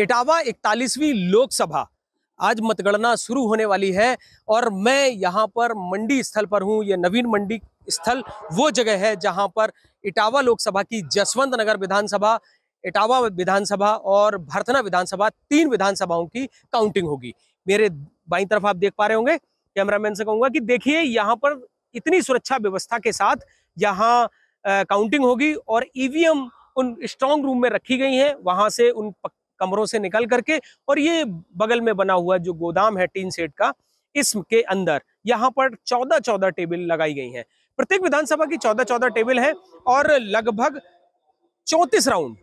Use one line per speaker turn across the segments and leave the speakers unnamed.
इटावा इकतालीसवीं लोकसभा आज मतगणना शुरू होने वाली है और मैं यहाँ पर मंडी स्थल पर हूँ ये नवीन मंडी स्थल वो जगह है जहाँ पर इटावा लोकसभा की जसवंत नगर विधानसभा इटावा विधानसभा और भरथना विधानसभा तीन विधानसभाओं की काउंटिंग होगी मेरे बाई तरफ आप देख पा रहे होंगे कैमरामैन से कहूंगा कि देखिए यहाँ पर इतनी सुरक्षा व्यवस्था के साथ यहाँ काउंटिंग होगी और ईवीएम उन स्ट्रांग रूम में रखी गई हैं वहां से उन पक, कमरों से निकल करके और ये बगल में बना हुआ जो गोदाम है टीन सेट का इसके अंदर यहाँ पर चौदह चौदह टेबल लगाई गई हैं प्रत्येक विधानसभा की चौदह चौदह टेबल है और लगभग चौंतीस राउंड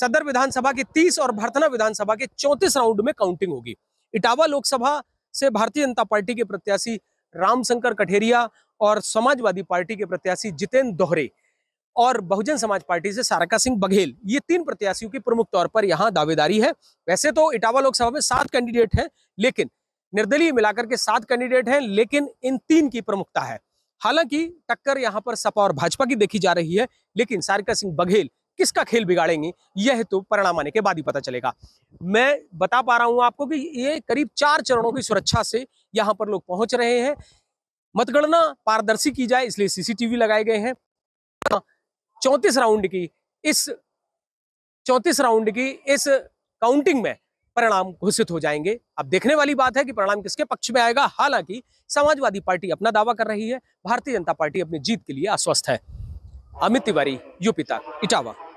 सदर विधानसभा के तीस और भरतना विधानसभा के चौंतीस राउंड में काउंटिंग होगी इटावा लोकसभा से भारतीय जनता पार्टी के प्रत्याशी रामशंकर कठेरिया और समाजवादी पार्टी के प्रत्याशी जितेंद्र दोहरे और बहुजन समाज पार्टी से सारका सिंह बघेल ये तीन प्रत्याशियों की प्रमुख तौर पर यहाँ दावेदारी है वैसे तो इटावा लोकसभा में सात कैंडिडेट हैं लेकिन निर्दलीय मिलाकर के सात कैंडिडेट हैं लेकिन इन तीन की प्रमुखता है हालांकि टक्कर यहाँ पर सपा और भाजपा की देखी जा रही है लेकिन सारिका सिंह बघेल किसका खेल बिगाड़ेंगे यह तो परिणाम आने के बाद ही पता चलेगा मैं बता पा रहा हूं आपको कि ये करीब चार चरणों की सुरक्षा से यहाँ पर लोग पहुंच रहे हैं मतगणना पारदर्शी की जाए इसलिए सीसीटीवी लगाए गए हैं चौंतीस राउंड की इस चौंतीस राउंड की इस काउंटिंग में परिणाम घोषित हो जाएंगे अब देखने वाली बात है कि परिणाम किसके पक्ष में आएगा हालांकि समाजवादी पार्टी अपना दावा कर रही है भारतीय जनता पार्टी अपनी जीत के लिए आश्वस्त है अमित तिवारी यूपी तक इटावा